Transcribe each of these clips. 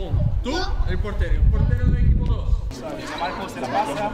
equipo 1. Tú, el portero. El portero del equipo 2. Marcos se la pasa.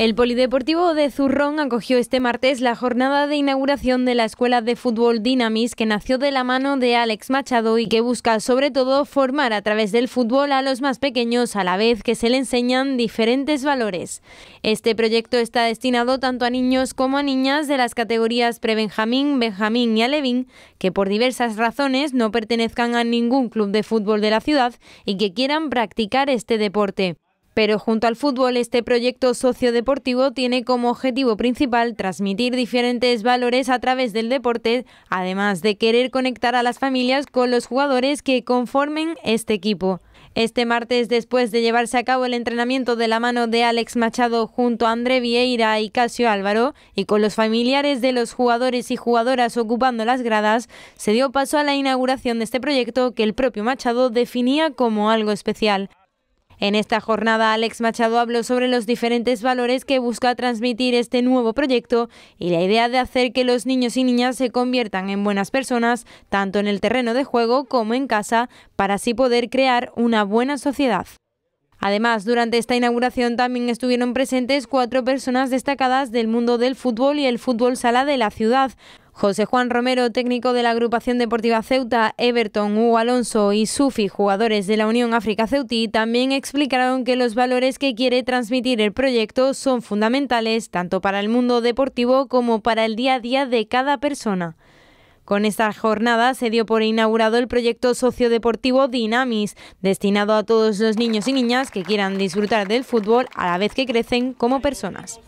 El Polideportivo de Zurrón acogió este martes la jornada de inauguración de la Escuela de Fútbol Dynamis, que nació de la mano de Alex Machado y que busca sobre todo formar a través del fútbol a los más pequeños a la vez que se le enseñan diferentes valores. Este proyecto está destinado tanto a niños como a niñas de las categorías prebenjamín, benjamín y alevín, que por diversas razones no pertenezcan a ningún club de fútbol de la ciudad y que quieran practicar este deporte. Pero junto al fútbol, este proyecto sociodeportivo tiene como objetivo principal transmitir diferentes valores a través del deporte, además de querer conectar a las familias con los jugadores que conformen este equipo. Este martes, después de llevarse a cabo el entrenamiento de la mano de Alex Machado junto a André Vieira y Casio Álvaro, y con los familiares de los jugadores y jugadoras ocupando las gradas, se dio paso a la inauguración de este proyecto que el propio Machado definía como algo especial. En esta jornada, Alex Machado habló sobre los diferentes valores que busca transmitir este nuevo proyecto y la idea de hacer que los niños y niñas se conviertan en buenas personas, tanto en el terreno de juego como en casa, para así poder crear una buena sociedad. Además, durante esta inauguración también estuvieron presentes cuatro personas destacadas del mundo del fútbol y el fútbol sala de la ciudad, José Juan Romero, técnico de la agrupación deportiva Ceuta, Everton, Hugo Alonso y Sufi, jugadores de la Unión África Ceuti, también explicaron que los valores que quiere transmitir el proyecto son fundamentales tanto para el mundo deportivo como para el día a día de cada persona. Con esta jornada se dio por inaugurado el proyecto sociodeportivo Dinamis, destinado a todos los niños y niñas que quieran disfrutar del fútbol a la vez que crecen como personas.